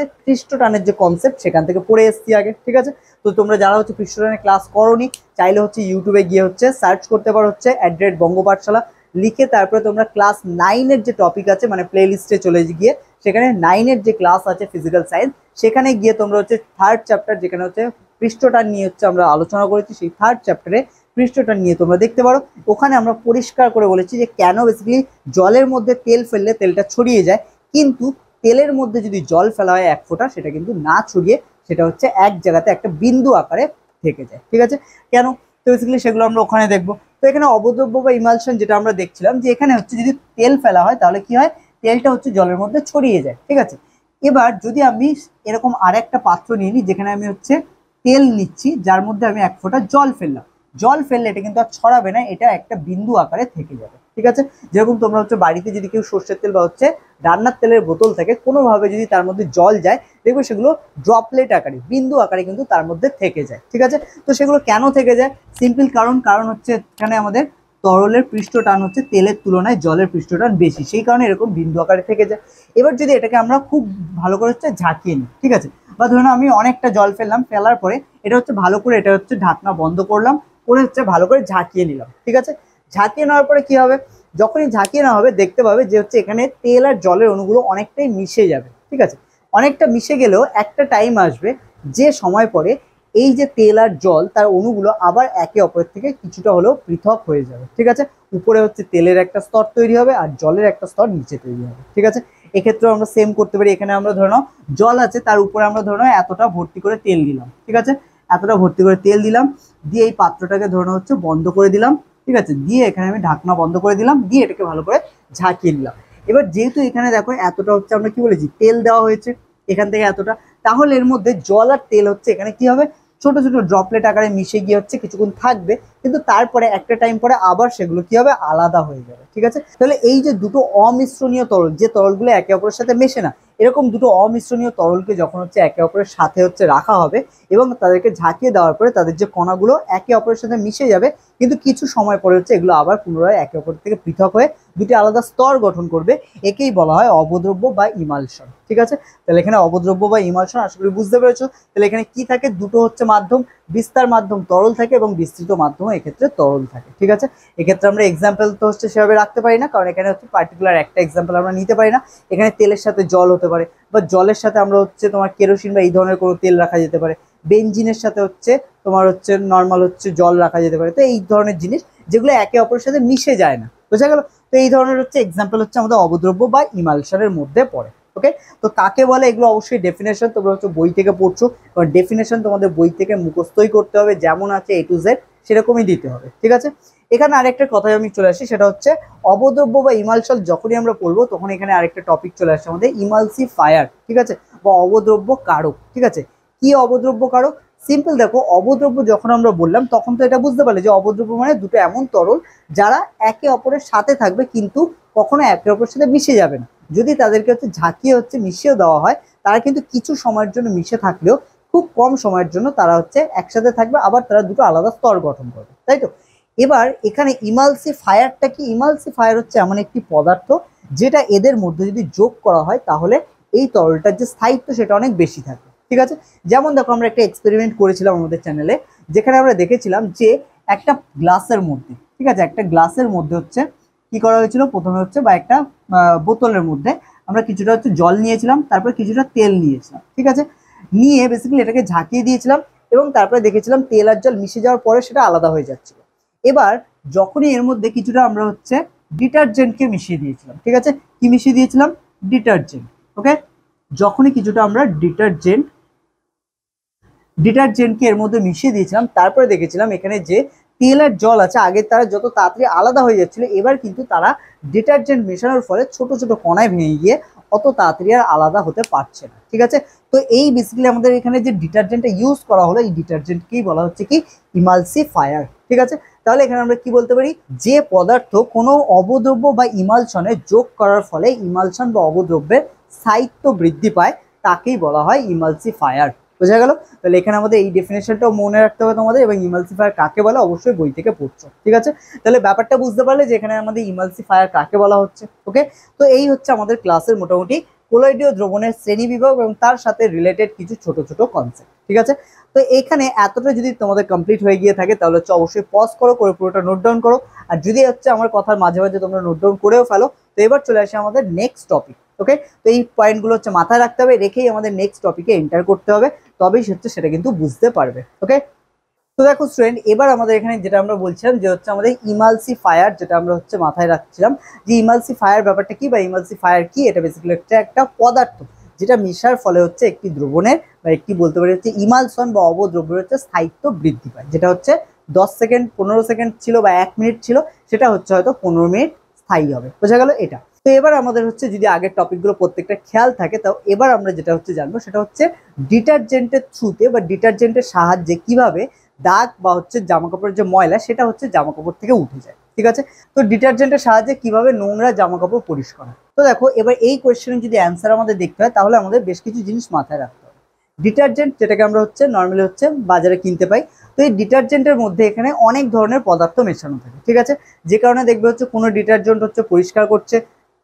টানের যে কনসেপ্ট সেখান থেকে পড়ে এসছি আগে ঠিক আছে তো তোমরা যারা হচ্ছে পৃষ্ঠটানের ক্লাস করনি চাইলে হচ্ছে ইউটিউবে গিয়ে হচ্ছে সার্চ করতে পারো হচ্ছে অ্যাট বঙ্গপাঠশালা লিখে তারপরে তোমরা ক্লাস নাইনের যে টপিক আছে মানে প্লে লিস্টে চলে গিয়ে সেখানে নাইনের যে ক্লাস আছে ফিজিক্যাল সায়েন্স সেখানে গিয়ে তোমরা হচ্ছে থার্ড চ্যাপ্টার যেখানে হচ্ছে টান নিয়ে হচ্ছে আমরা আলোচনা করেছি সেই থার্ড চ্যাপ্টারে পৃষ্ঠটা নিয়ে তোমরা দেখতে পারো ওখানে আমরা পরিষ্কার করে বলেছি যে কেন বেসিক্যালি জলের মধ্যে তেল ফেললে তেলটা ছড়িয়ে যায় কিন্তু তেলের মধ্যে যদি জল ফেলা হয় এক ফোঁটা সেটা কিন্তু না ছড়িয়ে সেটা হচ্ছে এক জায়গাতে একটা বিন্দু আকারে থেকে যায় ঠিক আছে কেন তো বেসিক্যালি সেগুলো আমরা ওখানে দেখবো তো এখানে অবদ্রব্য বা ইমালশন যেটা আমরা দেখছিলাম যে এখানে হচ্ছে যদি তেল ফেলা হয় তাহলে কি হয় তেলটা হচ্ছে জলের মধ্যে ছড়িয়ে যায় ঠিক আছে এবার যদি আমি এরকম আর একটা পাত্র নিয়ে নিই যেখানে আমি হচ্ছে তেল নিচ্ছি যার মধ্যে আমি এক ফোঁটা জল ফেললাম জল ফেললে এটা কিন্তু আর ছড়াবে না এটা একটা বিন্দু আকারে থেকে যাবে ঠিক আছে যেরকম তোমরা হচ্ছে বাড়িতে যদি কেউ সর্ষের তেল বা হচ্ছে রান্নার তেলের বোতল থাকে কোনোভাবে যদি তার মধ্যে জল যায় দেখবে সেগুলো ড্রপলেট আকারে বিন্দু আকারে কিন্তু তার মধ্যে থেকে যায় ঠিক আছে তো সেগুলো কেন থেকে যায় সিম্পল কারণ কারণ হচ্ছে এখানে আমাদের তরলের পৃষ্ঠটান হচ্ছে তেলের তুলনায় জলের পৃষ্ঠটান বেশি সেই কারণে এরকম বিন্দু আকারে থেকে যায় এবার যদি এটাকে আমরা খুব ভালো করে হচ্ছে ঝাঁকিয়ে নিই ঠিক আছে বা ধরুন আমি অনেকটা জল ফেললাম ফেলার পরে এটা হচ্ছে ভালো করে এটা হচ্ছে ঢাকনা বন্ধ করলাম করে হচ্ছে ভালো করে ঝাঁকিয়ে নিলাম ঠিক আছে ঝাঁকিয়ে নেওয়ার পরে কি হবে যখনই ঝাঁকিয়ে নেওয়া হবে দেখতে পাবে যে হচ্ছে এখানে তেল আর জলের অণুগুলো অনেকটাই মিশে যাবে ঠিক আছে অনেকটা মিশে গেলেও একটা টাইম আসবে যে সময় পরে এই যে তেল আর জল তার অণুগুলো আবার একে অপরের থেকে কিছুটা হলেও পৃথক হয়ে যাবে ঠিক আছে উপরে হচ্ছে তেলের একটা স্তর তৈরি হবে আর জলের একটা স্তর নিচে তৈরি হবে ঠিক আছে এক্ষেত্রে আমরা সেম করতে পারি এখানে আমরা ধরো জল আছে তার উপরে আমরা ধরো এতটা ভর্তি করে তেল দিলাম ঠিক আছে এতটা ভর্তি করে তেল দিলাম দিয়ে এই পাত্রটাকে ধরে হচ্ছে বন্ধ করে দিলাম ঠিক আছে দিয়ে এখানে আমি ঢাকনা বন্ধ করে দিলাম দিয়ে এটাকে ভালো করে ঝাঁকিয়ে দিলাম এবার যেহেতু এখানে দেখো এতটা হচ্ছে আমরা কি বলেছি তেল দেওয়া হয়েছে এখান থেকে এতটা তাহলে এর মধ্যে জল আর তেল হচ্ছে এখানে কি হবে ছোট ছোট ড্রপলেট আকারে মিশে গিয়ে হচ্ছে কিছুক্ষণ থাকবে কিন্তু তারপরে একটা টাইম পরে আবার সেগুলো কি হবে আলাদা হয়ে যাবে ঠিক আছে তাহলে এই যে দুটো অমিশ্রণীয় তরল যে তরলগুলো একে অপরের সাথে মেশে না এরকম দুটো অমিশ্রণীয় তরলকে যখন হচ্ছে একে অপরের সাথে হচ্ছে রাখা হবে এবং তাদেরকে ঝাঁকিয়ে দেওয়ার পরে তাদের যে কণাগুলো একে অপরের সাথে মিশে যাবে কিন্তু কিছু সময় পরে হচ্ছে এগুলো আবার পুনরায় একে অপর থেকে পৃথক হয়ে দুটি আলাদা স্তর গঠন করবে একেই বলা হয় অবদ্রব্য বা ইমালশন ঠিক আছে তাহলে এখানে অবদ্রব্য বা ইমালশন আশা করি বুঝতে পেরেছো তাহলে এখানে কি থাকে দুটো হচ্ছে মাধ্যম বিস্তার মাধ্যম তরল থাকে এবং বিস্তৃত মাধ্যম এক্ষেত্রে তরল থাকে ঠিক আছে এক্ষেত্রে আমরা এক্সাম্পল তো হচ্ছে সেভাবে রাখতে পারি না কারণ এখানে হচ্ছে পার্টিকুলার একটা এক্সাম্পল আমরা নিতে পারি না এখানে তেলের সাথে জল হতে পারে বা জলের সাথে আমরা হচ্ছে তোমার কেরোসিন বা এই ধরনের কোনো তেল রাখা যেতে পারে বেঞ্জিনের সাথে হচ্ছে তোমার হচ্ছে নর্মাল হচ্ছে জল রাখা যেতে পারে তো এই ধরনের জিনিস যেগুলো একে অপরের সাথে মিশে যায় না বোঝা গেল তো এই ধরনের হচ্ছে এক্সাম্পল হচ্ছে আমাদের অবদ্রব্য বা ইমালশনের মধ্যে পড়ে ওকে তো কাকে বলে এগুলো অবশ্যই ডেফিনেশন তোমরা হচ্ছে বই থেকে পড়ছো কারণ ডেফিনেশন তোমাদের বই থেকে মুখস্থই করতে হবে যেমন আছে এ টু জেড সেরকমই দিতে হবে ঠিক আছে এখানে আরেকটা কথায় আমি চলে আসি সেটা হচ্ছে অবদ্রব্য বা ইমালসল যখনই আমরা পড়বো তখন এখানে আরেকটা টপিক চলে আসে আমাদের ইমালসি ফায়ার ঠিক আছে বা অবদ্রব্য কারক ঠিক আছে কি অবদ্রব্য কারক সিম্পল দেখো অবদ্রব্য যখন আমরা বললাম তখন তো এটা বুঝতে পারলে যে অবদ্রব্য মানে দুটো এমন তরল যারা একে অপরের সাথে থাকবে কিন্তু কখনো একে অপরের সাথে মিশে যাবে না যদি তাদেরকে হচ্ছে ঝাঁকিয়ে হচ্ছে মিশিয়ে দেওয়া হয় তারা কিন্তু কিছু সময়ের জন্য মিশে থাকলেও খুব কম সময়ের জন্য তারা হচ্ছে একসাথে থাকবে আবার তারা দুটো আলাদা স্তর গঠন করবে তাই তো এবার এখানে ইমালসি ফায়ারটা কি ইমালসি ফায়ার হচ্ছে এমন একটি পদার্থ যেটা এদের মধ্যে যদি যোগ করা হয় তাহলে এই তরলটার যে স্থায়িত্ব সেটা অনেক বেশি থাকে ঠিক আছে যেমন দেখো আমরা একটা এক্সপেরিমেন্ট করেছিলাম আমাদের চ্যানেলে যেখানে আমরা দেখেছিলাম যে একটা গ্লাসের মধ্যে ঠিক আছে একটা গ্লাসের মধ্যে হচ্ছে কি করা হয়েছিল প্রথমে হচ্ছে বা একটা বোতলের মধ্যে আমরা কিছুটা হচ্ছে জল নিয়েছিলাম তারপরে কিছুটা তেল নিয়েছিলাম ঠিক আছে নিয়ে বেসিক্যালি এটাকে ঝাঁকিয়ে দিয়েছিলাম এবং তারপরে দেখেছিলাম তেল আর জল মিশে যাওয়ার পরে সেটা আলাদা হয়ে যাচ্ছিল এবার যখনই এর মধ্যে কিছুটা আমরা হচ্ছে ডিটারজেন্টকে মিশিয়ে দিয়েছিলাম ঠিক আছে কি মিশিয়ে দিয়েছিলাম ডিটারজেন্ট ওকে যখনই কিছুটা আমরা ডিটারজেন্ট ডিটারজেন্টকে এর মধ্যে মিশিয়ে দিয়েছিলাম তারপরে দেখেছিলাম এখানে যে তেলের জল আছে আগে তারা যত তাড়াতাড়ি আলাদা হয়ে যাচ্ছিল এবার কিন্তু তারা ডিটারজেন্ট মেশানোর ফলে ছোট ছোট কণায় ভেঙে গিয়ে অত তাড়াতাড়ি আর আলাদা হতে পারছে না ঠিক আছে তো এই বেসিক্যালি আমাদের এখানে যে ডিটারজেন্টটা ইউজ করা হলো এই ডিটারজেন্টকেই বলা হচ্ছে কি ইমালসি ফায়ার ঠিক আছে তাহলে এখানে আমরা কি বলতে পারি যে পদার্থ কোনো অবদ্রব্য বা ইমালসনে যোগ করার ফলে ইমালসন বা অবদ্রব্যের সাহিত্য বৃদ্ধি পায় তাকেই বলা হয় ইমালসি ফায়ার বোঝা গেল তাহলে এখানে আমাদের এই ডেফিনেশনটাও মনে রাখতে হবে তোমাদের এবং ইমালসিফায়ার কাকে বলা অবশ্যই বই থেকে পড়ছো ঠিক আছে তাহলে ব্যাপারটা বুঝতে পারলে যে এখানে আমাদের ইমালসিফায়ার কাকে বলা হচ্ছে ওকে তো এই হচ্ছে আমাদের ক্লাসের মোটামুটি কোলয়েডীয় দ্রবণের শ্রেণী বিভাগ এবং তার সাথে রিলেটেড কিছু ছোট ছোট কনসেপ্ট ঠিক আছে তো এখানে এতটা যদি তোমাদের কমপ্লিট হয়ে গিয়ে থাকে তাহলে হচ্ছে অবশ্যই পজ করো করে পুরোটা নোট ডাউন করো আর যদি হচ্ছে আমার কথার মাঝে মাঝে তোমরা নোট ডাউন করেও ফেলো তো এবার চলে আসে আমাদের নেক্সট টপিক ওকে তো এই পয়েন্টগুলো হচ্ছে মাথায় রাখতে হবে রেখেই আমাদের নেক্সট টপিকে এন্টার করতে হবে তবেই হচ্ছে সেটা কিন্তু বুঝতে পারবে ওকে তো দেখো স্টুডেন্ট এবার আমাদের এখানে যেটা আমরা বলছিলাম যে হচ্ছে আমাদের ইমালসি ফায়ার যেটা আমরা হচ্ছে মাথায় রাখছিলাম যে ইমালসি ফায়ার ব্যাপারটা কি বা ইমালসি ফায়ার কি এটা বেসিক্যালি একটা একটা পদার্থ যেটা মিশার ফলে হচ্ছে একটি দ্রবণের বা একটি বলতে পারি হচ্ছে ইমালসন বা অবদ্রব্যের হচ্ছে স্থায়িত্ব বৃদ্ধি পায় যেটা হচ্ছে দশ সেকেন্ড পনেরো সেকেন্ড ছিল বা এক মিনিট ছিল সেটা হচ্ছে হয়তো পনেরো মিনিট স্থায়ী হবে বোঝা গেল এটা তো এবার আমাদের হচ্ছে যদি আগের টপিকগুলো প্রত্যেকটা খেয়াল থাকে তাও এবার আমরা যেটা হচ্ছে জানবো সেটা হচ্ছে ডিটারজেন্টের থ্রুতে বা ডিটারজেন্টের সাহায্যে কিভাবে দাগ বা হচ্ছে জামাকাপড়ের যে ময়লা সেটা হচ্ছে জামাকাপড় থেকে উঠে যায় ঠিক আছে তো ডিটারজেন্টের সাহায্যে কিভাবে নোংরা জামাকাপড় পরিষ্কার হয় তো দেখো এবার এই কোয়েশ্চেনের যদি অ্যান্সার আমাদের দেখতে হয় তাহলে আমাদের বেশ কিছু জিনিস মাথায় রাখতে হবে ডিটারজেন্ট যেটাকে আমরা হচ্ছে নর্মালি হচ্ছে বাজারে কিনতে পাই তো এই ডিটারজেন্টের মধ্যে এখানে অনেক ধরনের পদার্থ মেশানো থাকে ঠিক আছে যে কারণে দেখবে হচ্ছে কোনো ডিটারজেন্ট হচ্ছে পরিষ্কার করছে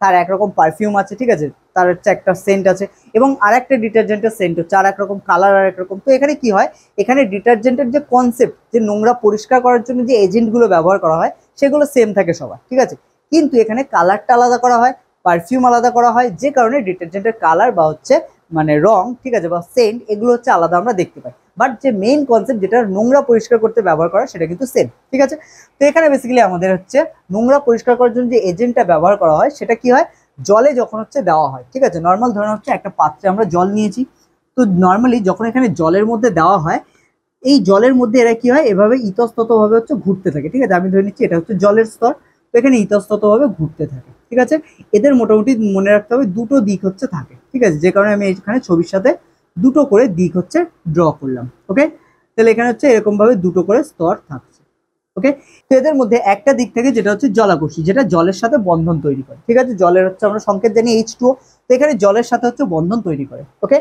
তার একরকম পারফিউম আছে ঠিক আছে তার হচ্ছে একটা সেন্ট আছে এবং আর একটা ডিটারজেন্টের সেন্ট হচ্ছে আর একরকম কালার আর একরকম তো এখানে কি হয় এখানে ডিটারজেন্টের যে কনসেপ্ট যে নোংরা পরিষ্কার করার জন্য যে এজেন্টগুলো ব্যবহার করা হয় সেগুলো সেম থাকে সবার ঠিক আছে কিন্তু এখানে কালারটা আলাদা করা হয় পারফিউম আলাদা করা হয় যে কারণে ডিটারজেন্টের কালার বা হচ্ছে মানে রং ঠিক আছে বা সেন্ট এগুলো হচ্ছে আলাদা আমরা দেখতে পাই বাট যে মেইন কনসেপ্ট যেটা নোংরা পরিষ্কার করতে ব্যবহার করা সেটা কিন্তু সেন্ট ঠিক আছে তো এখানে বেসিক্যালি আমাদের হচ্ছে নোংরা পরিষ্কার করার জন্য যে এজেন্টটা ব্যবহার করা হয় সেটা কি হয় জলে যখন হচ্ছে দেওয়া হয় ঠিক আছে নর্মাল ধরনের হচ্ছে একটা পাত্রে আমরা জল নিয়েছি তো নর্মালি যখন এখানে জলের মধ্যে দেওয়া হয় এই জলের মধ্যে এরা কি হয় এভাবে ইতস্ততভাবে হচ্ছে ঘুরতে থাকে ঠিক আছে আমি ধরে নিচ্ছি এটা হচ্ছে জলের স্তর তো এখানে ইতস্ততভাবে ঘুরতে থাকে ঠিক আছে এদের মোটামুটি মনে রাখতে হবে দুটো দিক হচ্ছে থাকে ঠিক আছে যে কারণে আমি এখানে ছবির সাথে দুটো করে দিক হচ্ছে ড্র করলাম ওকে তাহলে এখানে হচ্ছে এরকমভাবে দুটো করে স্তর থাকছে ওকে তো এদের মধ্যে একটা দিক থেকে যেটা হচ্ছে জলাকষি যেটা জলের সাথে বন্ধন তৈরি করে ঠিক আছে জলের হচ্ছে আমরা সংকেত জানি এইচ টু তো এখানে জলের সাথে হচ্ছে বন্ধন তৈরি করে ওকে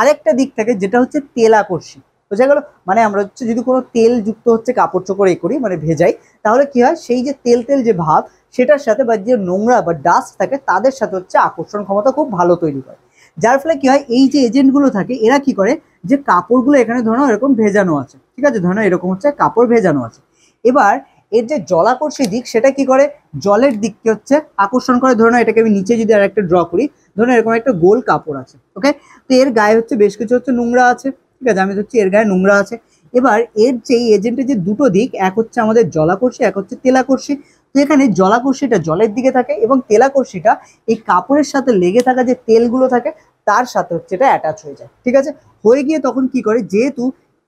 আরেকটা দিক থেকে যেটা হচ্ছে তেলাকষি বোঝা গেল মানে আমরা হচ্ছে যদি কোনো তেল যুক্ত হচ্ছে কাপড় চোপড় এ করি মানে ভেজাই তাহলে কি হয় সেই যে তেল তেল যে ভাব সেটার সাথে বা যে নোংরা বা ডাস্ট থাকে তাদের সাথে হচ্ছে আকর্ষণ ক্ষমতা খুব ভালো তৈরি করে যার ফলে কি হয় এই যে এজেন্টগুলো থাকে এরা কি করে যে কাপড়গুলো এখানে ধরো এরকম ভেজানো আছে ঠিক আছে ধরো এরকম হচ্ছে কাপড় ভেজানো আছে এবার এর যে জলাকর্ষী দিক সেটা কি করে জলের দিককে হচ্ছে আকর্ষণ করে ধরো এটাকে আমি নিচে যদি আর একটা ড্র করি ধরো এরকম একটা গোল কাপড় আছে ওকে তো এর গায়ে হচ্ছে বেশ কিছু হচ্ছে নোংরা আছে ঠিক আছে আমি হচ্ছে এর গায়ে নোংরা আছে এবার এর যে এজেন্টের যে দুটো দিক এক হচ্ছে আমাদের জলাকর্ষী এক হচ্ছে তেলাকর্ষী যেখানে জলাকর্ষিটা জলের দিকে থাকে এবং তেলাকর্ষিটা এই কাপড়ের সাথে লেগে থাকা যে তেলগুলো থাকে তার সাথে হচ্ছে এটা অ্যাটাচ হয়ে যায় ঠিক আছে হয়ে গিয়ে তখন কি করে যেহেতু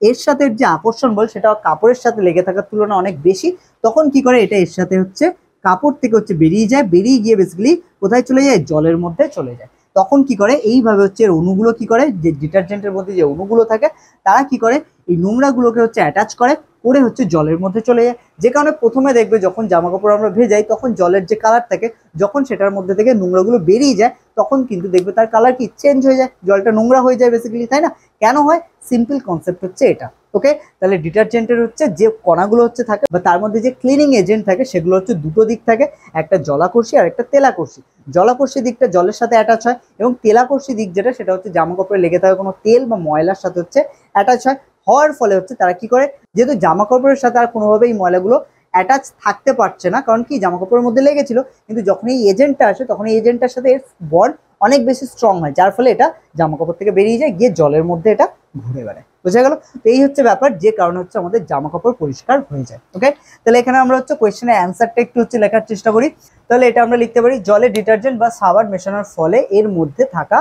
এর সাথে যে আকর্ষণ বল সেটা কাপড়ের সাথে লেগে থাকার তুলনা অনেক বেশি তখন কি করে এটা এর সাথে হচ্ছে কাপড় থেকে হচ্ছে বেরিয়ে যায় বেরিয়ে গিয়ে বেসিক্যালি কোথায় চলে যায় জলের মধ্যে চলে যায় তখন কি করে এইভাবে হচ্ছে এর অণুগুলো কি করে যে ডিটারজেন্টের মধ্যে যে অণুগুলো থাকে তারা কি করে এই নোংরাগুলোকে হচ্ছে অ্যাটাচ করে পরে হচ্ছে জলের মধ্যে চলে যায় যে কারণে প্রথমে দেখবে যখন জামা কাপড় আমরা ভেজাই তখন জলের যে কালার থাকে যখন সেটার মধ্যে থেকে নোংরাগুলো বেরিয়ে যায় তখন কিন্তু দেখবে তার কালার কি চেঞ্জ হয়ে যায় জলটা নোংরা হয়ে যায় বেসিক্যালি তাই না কেন হয় সিম্পল কনসেপ্ট হচ্ছে এটা ওকে তাহলে ডিটারজেন্টের হচ্ছে যে কণাগুলো হচ্ছে থাকে বা তার মধ্যে যে ক্লিনিং এজেন্ট থাকে সেগুলো হচ্ছে দুটো দিক থাকে একটা জলাকর্ষি আর একটা তেলাকর্ষি জলাকর্ষি দিকটা জলের সাথে অ্যাটাচ হয় এবং তেলাকর্ষি দিক যেটা সেটা হচ্ছে জামা কাপড়ে লেগে থাকে কোনো তেল বা ময়লার সাথে হচ্ছে অ্যাটাচ হয় হওয়ার ফলে হচ্ছে তারা কি করে যেহেতু জামা কাপড়ের সাথে আর কোনোভাবেই ময়লাগুলো অ্যাটাচ থাকতে পারছে না কারণ কি জামা কাপড়ের মধ্যে লেগেছিল কিন্তু যখন এই এজেন্টটা আসে তখন এই এজেন্টটার সাথে এর বন্ড অনেক বেশি স্ট্রং হয় যার ফলে এটা জামা কাপড় থেকে বেরিয়ে যায় গিয়ে জলের মধ্যে এটা ঘুরে বেড়ায় বোঝা গেল তো এই হচ্ছে ব্যাপার যে কারণে হচ্ছে আমাদের জামা কাপড় পরিষ্কার হয়ে যায় ওকে তাহলে এখানে আমরা হচ্ছে কোয়েশ্চেনের অ্যান্সারটা একটু হচ্ছে লেখার চেষ্টা করি তাহলে এটা আমরা লিখতে পারি জলে ডিটারজেন্ট বা সাবান মেশানোর ফলে এর মধ্যে থাকা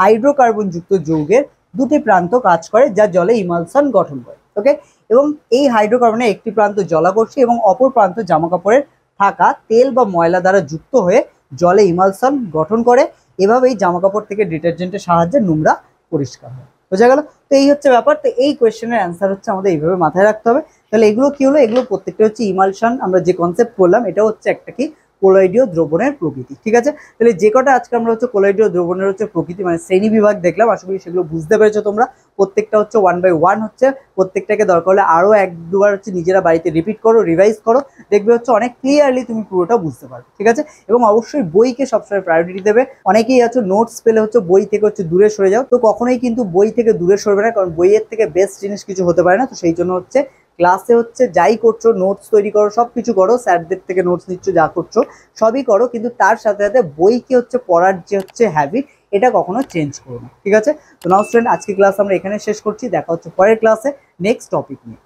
হাইড্রোকার্বনযুক্ত যৌগের দুটি প্রান্ত কাজ করে যা জলে ইমালসান গঠন করে ওকে এবং এই হাইড্রোকার্বনে একটি প্রান্ত জলাকর্ষী এবং অপর প্রান্ত জামাকাপড়ের থাকা তেল বা ময়লা দ্বারা যুক্ত হয়ে জলে ইমালসান গঠন করে এভাবেই জামাকাপড় থেকে ডিটারজেন্টের সাহায্যে নোংরা পরিষ্কার হয় বোঝা গেল তো এই হচ্ছে ব্যাপার তো এই কোয়েশ্চেনের অ্যান্সার হচ্ছে আমাদের এইভাবে মাথায় রাখতে হবে তাহলে এগুলো কী হলো এগুলো প্রত্যেকটা হচ্ছে ইমালসান আমরা যে কনসেপ্ট করলাম এটা হচ্ছে একটা কি কোলাইডীয় দ্রবণের প্রকৃতি ঠিক আছে তাহলে যে কটা আজকে আমরা হচ্ছে কোলাইডীয় দ্রবণের হচ্ছে প্রকৃতি মানে শ্রেণী বিভাগ দেখলাম আশা করি সেগুলো বুঝতে পেরেছো তোমরা প্রত্যেকটা হচ্ছে ওয়ান বাই ওয়ান হচ্ছে প্রত্যেকটাকে দরকার হলে আরও এক দুবার হচ্ছে নিজেরা বাড়িতে রিপিট করো রিভাইজ করো দেখবে হচ্ছে অনেক ক্লিয়ারলি তুমি পুরোটা বুঝতে পারো ঠিক আছে এবং অবশ্যই বইকে সবসময় প্রায়োরিটি দেবে অনেকেই আছো নোটস পেলে হচ্ছে বই থেকে হচ্ছে দূরে সরে যাও তো কখনোই কিন্তু বই থেকে দূরে সরবে না কারণ বইয়ের থেকে বেস্ট জিনিস কিছু হতে পারে না তো সেই জন্য হচ্ছে ক্লাসে হচ্ছে যাই করছো নোটস তৈরি করো সব কিছু করো স্যারদের থেকে নোটস নিচ্ছ যা করছো সবই করো কিন্তু তার সাথে সাথে বইকে হচ্ছে পড়ার যে হচ্ছে হ্যাবিট এটা কখনো চেঞ্জ করো না ঠিক আছে তো নাও স্টুডেন্ট আজকে ক্লাস আমরা এখানে শেষ করছি দেখা হচ্ছে পরের ক্লাসে নেক্সট টপিক নিয়ে